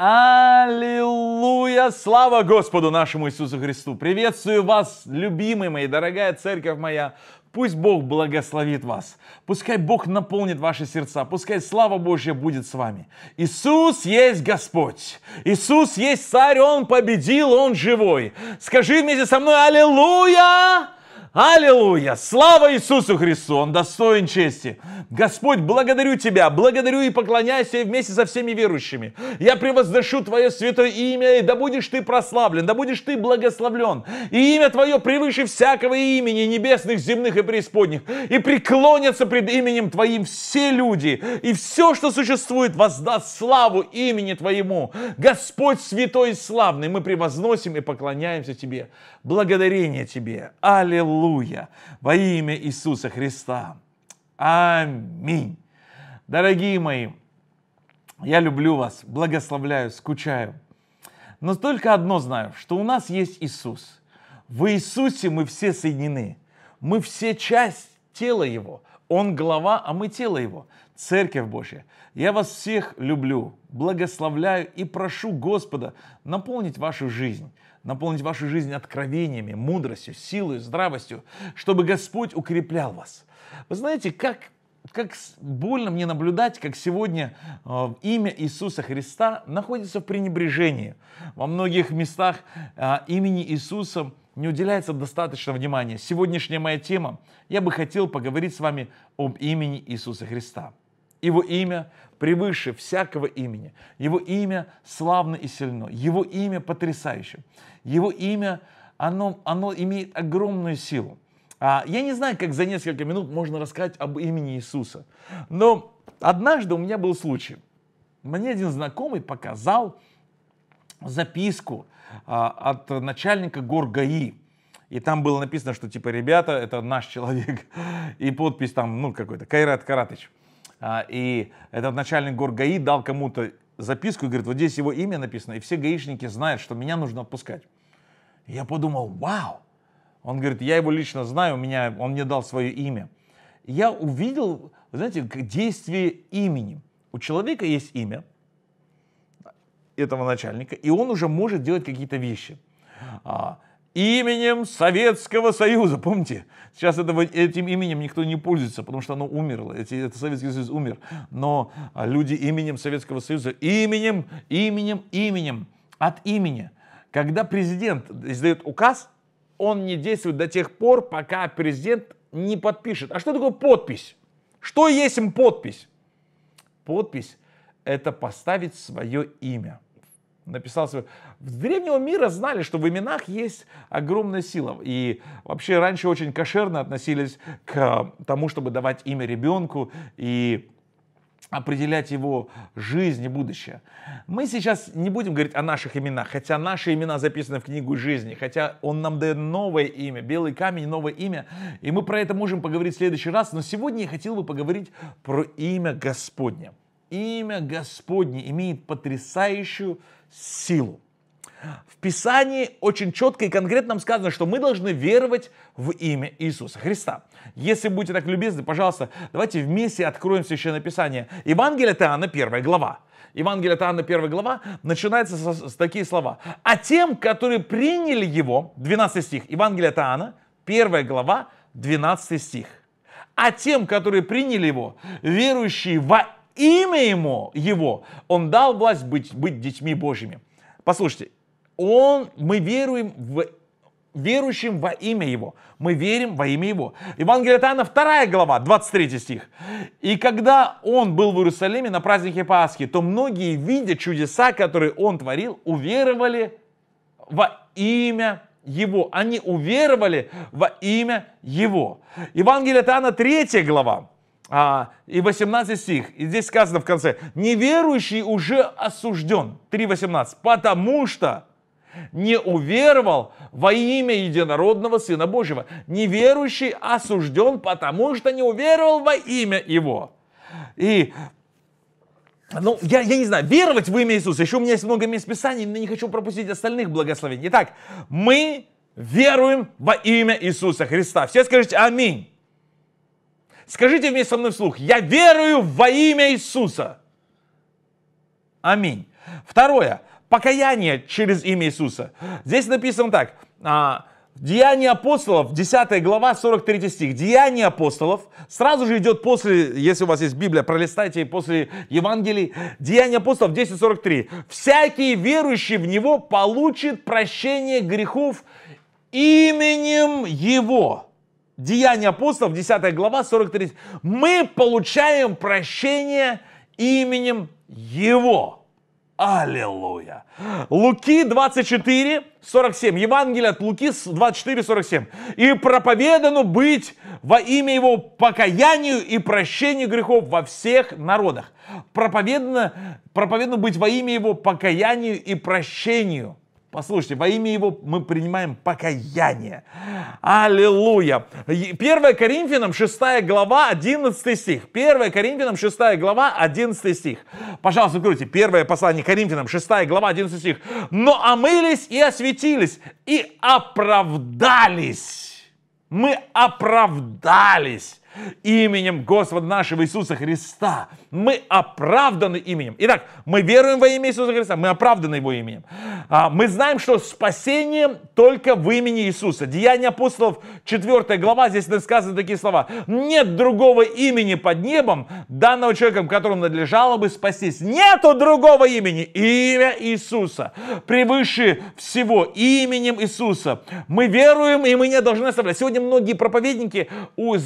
Аллилуйя! Слава Господу нашему Иисусу Христу! Приветствую вас, любимые мои, дорогая церковь моя! Пусть Бог благословит вас. Пускай Бог наполнит ваши сердца. Пускай слава Божья будет с вами. Иисус есть Господь. Иисус есть Царь. Он победил, Он живой. Скажи вместе со мной Аллилуйя! Аллилуйя! Слава Иисусу Христу! Он достоин чести. Господь, благодарю Тебя, благодарю и поклоняюсь Тебе вместе со всеми верующими. Я превозношу Твое святое имя, и да будешь Ты прославлен, да будешь Ты благословлен. И имя Твое превыше всякого имени небесных, земных и преисподних. И преклонятся пред именем Твоим все люди, и все, что существует, воздаст славу имени Твоему. Господь святой и славный, мы превозносим и поклоняемся Тебе. Благодарение Тебе. Аллилуйя! Аллилуйя! Во имя Иисуса Христа. Аминь. Дорогие мои, я люблю вас, благословляю, скучаю. Но только одно знаю, что у нас есть Иисус. В Иисусе мы все соединены. Мы все часть тела Его. Он глава, а мы тело Его. Церковь Божья. Я вас всех люблю, благословляю и прошу Господа наполнить вашу жизнь наполнить вашу жизнь откровениями, мудростью, силой, здравостью, чтобы Господь укреплял вас. Вы знаете, как как больно мне наблюдать, как сегодня э, имя Иисуса Христа находится в пренебрежении. Во многих местах э, имени Иисуса не уделяется достаточно внимания. Сегодняшняя моя тема, я бы хотел поговорить с вами об имени Иисуса Христа. Его имя превыше всякого имени. Его имя славно и сильно. Его имя потрясающе. Его имя, оно, оно имеет огромную силу. А, я не знаю, как за несколько минут можно рассказать об имени Иисуса. Но однажды у меня был случай. Мне один знакомый показал записку а, от начальника гор ГАИ. И там было написано, что типа, ребята, это наш человек. И подпись там, ну, какой-то, Кайрат Каратыч. А, и этот начальник гор дал кому-то записку и говорит, вот здесь его имя написано, и все гаишники знают, что меня нужно отпускать. я подумал, вау! Он говорит, я его лично знаю, у меня, он мне дал свое имя. я увидел, знаете, действие имени. У человека есть имя, этого начальника, и он уже может делать какие-то вещи. А, именем Советского Союза. Помните? Сейчас этого, этим именем никто не пользуется, потому что оно умерло. Эти, это Советский Союз умер. Но а, люди именем Советского Союза, именем, именем, именем, от имени. Когда президент издает указ, он не действует до тех пор, пока президент не подпишет. А что такое подпись? Что есть им подпись? Подпись – это поставить свое имя – написал свой... В древнего мира знали, что в именах есть огромная сила. И вообще раньше очень кошерно относились к э, тому, чтобы давать имя ребенку и определять его жизнь и будущее. Мы сейчас не будем говорить о наших именах, хотя наши имена записаны в книгу жизни, хотя он нам дает новое имя, белый камень, новое имя, и мы про это можем поговорить в следующий раз, но сегодня я хотел бы поговорить про имя Господне имя Господне имеет потрясающую силу. В Писании очень четко и конкретно нам сказано, что мы должны веровать в имя Иисуса Христа. Если будете так любезны, пожалуйста, давайте вместе откроем Священное Писание. Евангелие от первая глава. Евангелие от первая глава, начинается с, с такие слова. «А тем, которые приняли Его...» 12 стих. Евангелие от первая глава, 12 стих. «А тем, которые приняли Его, верующие во имя ему, его, он дал власть быть, быть детьми Божьими. Послушайте, он, мы веруем в верующим во имя Его. Мы верим во имя Его. Евангелие от Иоанна, 2 глава, 23 стих. «И когда Он был в Иерусалиме на празднике Пасхи, то многие, видя чудеса, которые Он творил, уверовали во имя Его». Они уверовали во имя Его. Евангелие от Иоанна, 3 глава, а, и 18 стих. И здесь сказано в конце, неверующий уже осужден. 3.18. Потому что не уверовал во имя единородного Сына Божьего. Неверующий осужден, потому что не уверовал во имя Его. И ну, я, я не знаю, веровать в имя Иисуса. Еще у меня есть много мест Писаний, но не хочу пропустить остальных благословений. Итак, мы веруем во имя Иисуса Христа. Все скажите «Аминь». Скажите вместе со мной вслух, я верую во имя Иисуса. Аминь. Второе, покаяние через имя Иисуса. Здесь написано так, а, Деяния апостолов, 10 глава, 43 стих. Деяния апостолов сразу же идет после, если у вас есть Библия, пролистайте после Евангелий. Деяния апостолов 10.43. Всякий верующий в него получит прощение грехов именем его. Деяния апостолов, 10 глава, 43. Мы получаем прощение именем Его. Аллилуйя. Луки 24, 47. Евангелие от Луки 24, 47. И проповедано быть во имя Его покаянию и прощению грехов во всех народах. Проповедано, проповедано быть во имя Его покаянию и прощению Послушайте, во имя Его мы принимаем покаяние. Аллилуйя. 1 Коринфянам 6 глава 11 стих. 1 Коринфянам 6 глава 11 стих. Пожалуйста, откройте. Первое послание Коринфянам 6 глава 11 стих. Но омылись и осветились, и оправдались. Мы оправдались именем Господа нашего Иисуса Христа. Мы оправданы именем. Итак, мы веруем во имя Иисуса Христа, мы оправданы Его именем. А, мы знаем, что спасение только в имени Иисуса. Деяния апостолов, 4 глава, здесь сказаны такие слова. Нет другого имени под небом, данного человеком, которому надлежало бы спастись. Нету другого имени. Имя Иисуса. Превыше всего именем Иисуса. Мы веруем, и мы не должны оставлять. Сегодня многие проповедники у, с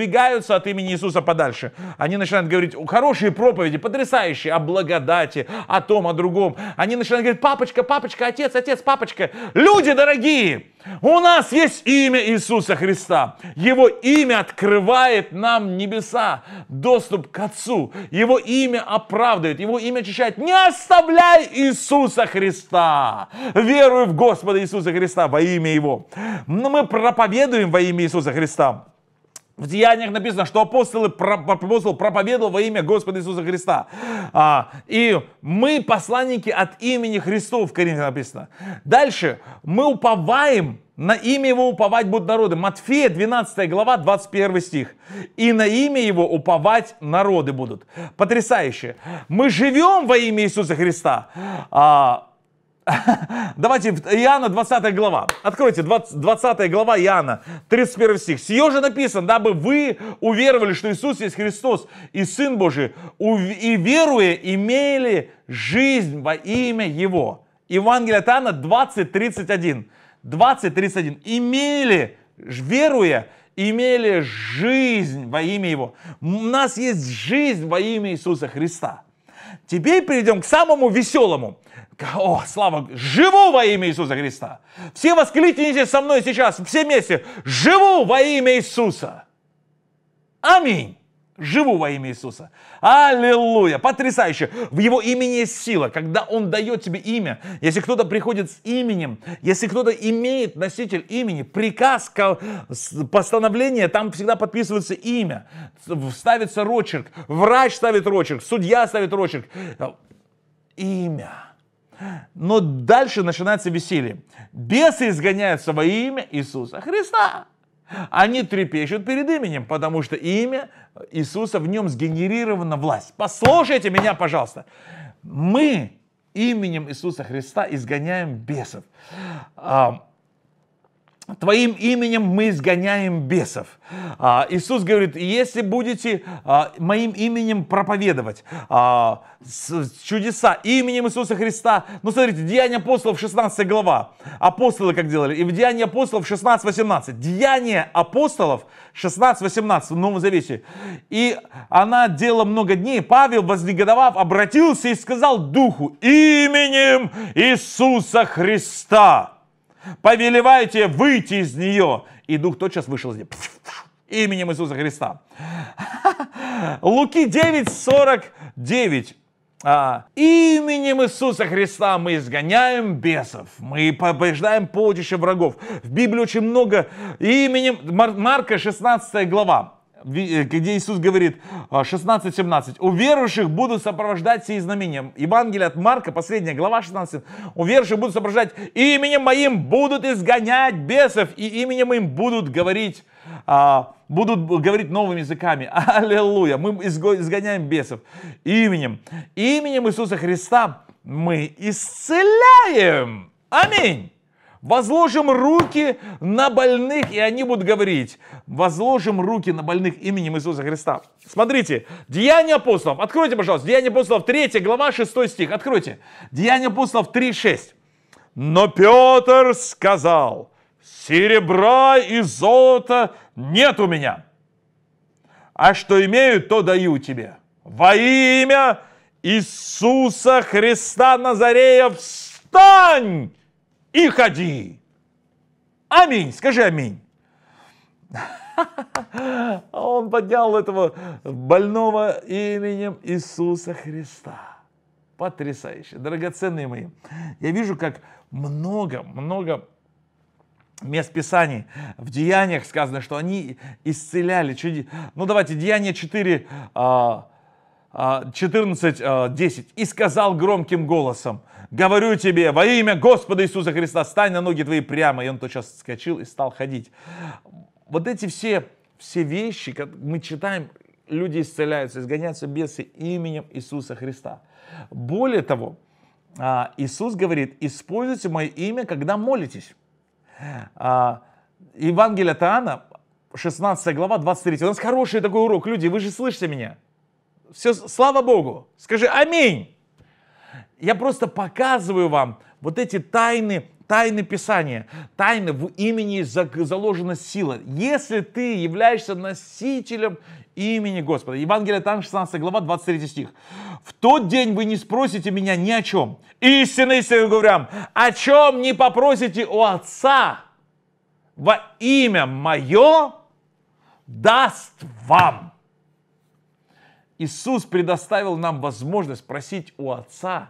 отодвигаются от имени Иисуса подальше. Они начинают говорить хорошие проповеди, потрясающие, о благодати, о том, о другом. Они начинают говорить, папочка, папочка, отец, отец, папочка. Люди дорогие, у нас есть имя Иисуса Христа. Его имя открывает нам небеса, доступ к Отцу. Его имя оправдывает, его имя очищает. Не оставляй Иисуса Христа. Веруй в Господа Иисуса Христа во имя Его. Но мы проповедуем во имя Иисуса Христа. В Деяниях написано, что апостолы, апостол проповедовал во имя Господа Иисуса Христа. А, и мы посланники от имени Христов, в Коринфе написано. Дальше, мы уповаем, на имя его уповать будут народы. Матфея 12 глава, 21 стих. И на имя его уповать народы будут. Потрясающе. Мы живем во имя Иисуса Христа. А, Давайте, Иоанна, 20 глава. Откройте, 20, 20 глава Иоанна, 31 стих. Сие же написано, дабы вы уверовали, что Иисус есть Христос и Сын Божий, и веруя имели жизнь во имя Его. Евангелие от Иоанна 20, 31. 20, 31. Имели, веруя, имели жизнь во имя Его. У нас есть жизнь во имя Иисуса Христа. Теперь перейдем к самому веселому. О, слава, живу во имя Иисуса Христа. Все воскликните со мной сейчас, все вместе. Живу во имя Иисуса. Аминь. Живу во имя Иисуса. Аллилуйя! Потрясающе! В Его имени есть сила, когда Он дает тебе имя. Если кто-то приходит с именем, если кто-то имеет носитель имени, приказ, постановление, там всегда подписывается имя, ставится рочерк, врач ставит рочерк, судья ставит рочерк. Имя. Но дальше начинается веселье. Бесы изгоняются во имя Иисуса Христа. Они трепещут перед именем, потому что имя Иисуса, в нем сгенерирована власть. Послушайте меня, пожалуйста. Мы именем Иисуса Христа изгоняем бесов. Твоим именем мы изгоняем бесов. А, Иисус говорит, если будете а, моим именем проповедовать а, чудеса именем Иисуса Христа, ну смотрите, Деяния апостолов 16 глава, апостолы как делали, и в Деянии апостолов 16-18, Деяния апостолов 16-18 в Новом Завете. И она делала много дней, Павел, вознегодовав, обратился и сказал Духу, именем Иисуса Христа повелевайте выйти из нее. И дух тотчас вышел из нее. Именем Иисуса Христа. Луки 9, 49. А, именем Иисуса Христа мы изгоняем бесов, мы побеждаем полчища врагов. В Библии очень много именем Марка 16 глава. Э, где Иисус говорит 16-17, а, у верующих будут сопровождать сие знамения. Евангелие от Марка, последняя глава 16, у верующих будут сопровождать, именем моим будут изгонять бесов, и именем моим будут говорить, а, будут говорить новыми языками. Аллилуйя, мы изгоняем бесов именем. Именем Иисуса Христа мы исцеляем. Аминь. Возложим руки на больных, и они будут говорить. Возложим руки на больных именем Иисуса Христа. Смотрите, Деяния апостолов. Откройте, пожалуйста, Деяния апостолов 3 глава 6 стих. Откройте. Деяния апостолов 3, 6. Но Петр сказал, серебра и золота нет у меня, а что имею, то даю тебе. Во имя Иисуса Христа Назарея встань! и ходи. Аминь, скажи аминь. Он поднял этого больного именем Иисуса Христа. Потрясающе. Драгоценные мои, я вижу, как много, много мест Писаний. В Деяниях сказано, что они исцеляли. Ну, давайте, Деяния 4, 14.10. А, а, «И сказал громким голосом, говорю тебе, во имя Господа Иисуса Христа, стань на ноги твои прямо». И он тотчас вскочил и стал ходить. Вот эти все, все вещи, как мы читаем, люди исцеляются, изгоняются бесы именем Иисуса Христа. Более того, а, Иисус говорит, используйте мое имя, когда молитесь. Евангелие Таана, 16 глава, 23. У нас хороший такой урок, люди, вы же слышите меня. Все, слава Богу. Скажи аминь. Я просто показываю вам вот эти тайны, тайны Писания. Тайны в имени заложена сила. Если ты являешься носителем имени Господа. Евангелие там 16 глава, 23 стих. «В тот день вы не спросите меня ни о чем. Истинно, истинно говорю вам, о чем не попросите у Отца, во имя Мое даст вам». Иисус предоставил нам возможность просить у Отца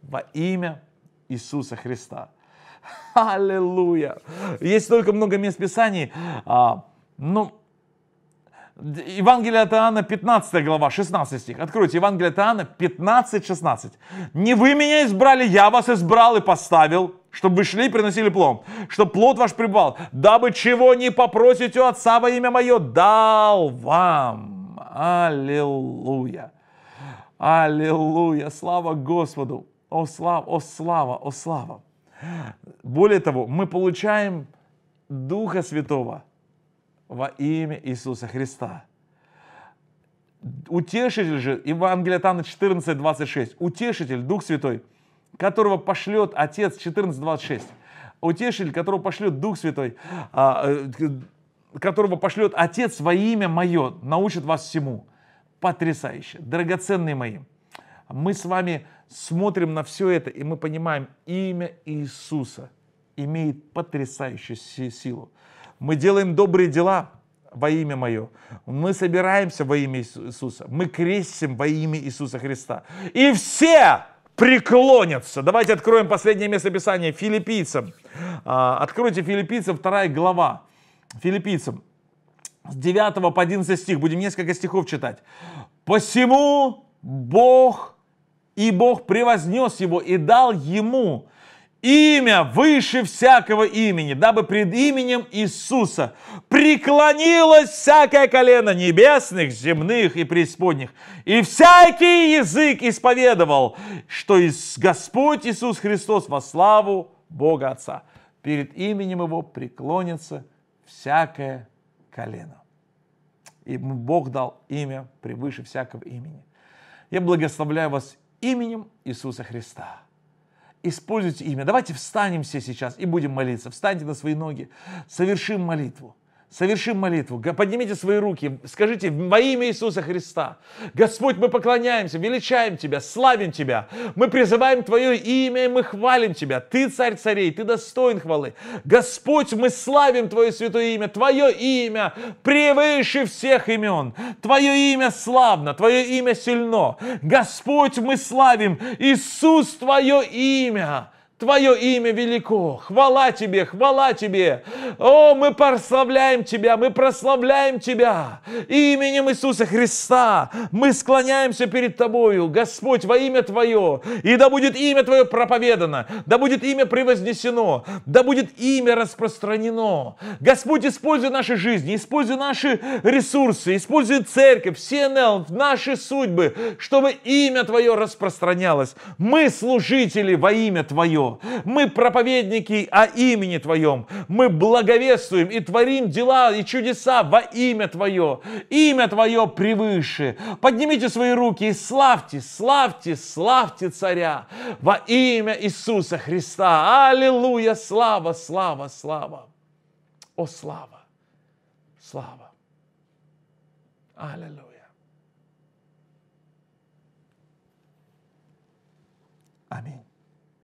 во имя Иисуса Христа. Аллилуйя! Есть только много мест Писаний, а, но ну, Евангелие от Иоанна, 15 глава, 16 стих. Откройте, Евангелие от Иоанна, 15, 16. «Не вы меня избрали, я вас избрал и поставил, чтобы вы шли и приносили плод, чтобы плод ваш прибывал, дабы чего не попросить у Отца во имя Мое, дал вам». Аллилуйя! Аллилуйя! Слава Господу! О слава, о слава, о слава! Более того, мы получаем Духа Святого во имя Иисуса Христа. Утешитель же, Евангелие Тана 14, 26, Утешитель, Дух Святой, которого пошлет Отец 14, 26, Утешитель, которого пошлет Дух Святой, а, э, которого пошлет Отец во имя Мое, научит вас всему. Потрясающе. Драгоценные мои, мы с вами смотрим на все это, и мы понимаем, имя Иисуса имеет потрясающую силу. Мы делаем добрые дела во имя Мое. Мы собираемся во имя Иисуса. Мы крестим во имя Иисуса Христа. И все преклонятся. Давайте откроем последнее место Писания, филиппийцам. А, откройте филиппийцам, вторая глава филиппийцам, с 9 по 11 стих, будем несколько стихов читать. «Посему Бог, и Бог превознес его и дал ему имя выше всякого имени, дабы пред именем Иисуса преклонилось всякое колено небесных, земных и преисподних. И всякий язык исповедовал, что Господь Иисус Христос во славу Бога Отца. Перед именем Его преклонится всякое колено. И Бог дал имя превыше всякого имени. Я благословляю вас именем Иисуса Христа. Используйте имя. Давайте встанем все сейчас и будем молиться. Встаньте на свои ноги, совершим молитву совершим молитву, поднимите свои руки, скажите во имя Иисуса Христа, Господь, мы поклоняемся, величаем Тебя, славим Тебя, мы призываем Твое имя, и мы хвалим Тебя, Ты царь царей, Ты достоин хвалы. Господь, мы славим Твое святое имя, Твое имя превыше всех имен, Твое имя славно, Твое имя сильно. Господь, мы славим, Иисус, Твое имя. Твое имя велико. Хвала Тебе, хвала Тебе. О, мы прославляем Тебя, мы прославляем Тебя. Именем Иисуса Христа мы склоняемся перед Тобою, Господь, во имя Твое. И да будет имя Твое проповедано, да будет имя превознесено, да будет имя распространено. Господь, используй наши жизни, используй наши ресурсы, используй церковь, CNL, наши судьбы, чтобы имя Твое распространялось. Мы служители во имя Твое мы проповедники о имени Твоем, мы благовествуем и творим дела и чудеса во имя Твое. Имя Твое превыше. Поднимите свои руки и славьте, славьте, славьте Царя во имя Иисуса Христа. Аллилуйя, слава, слава, слава. О, слава, слава. Аллилуйя. Аминь.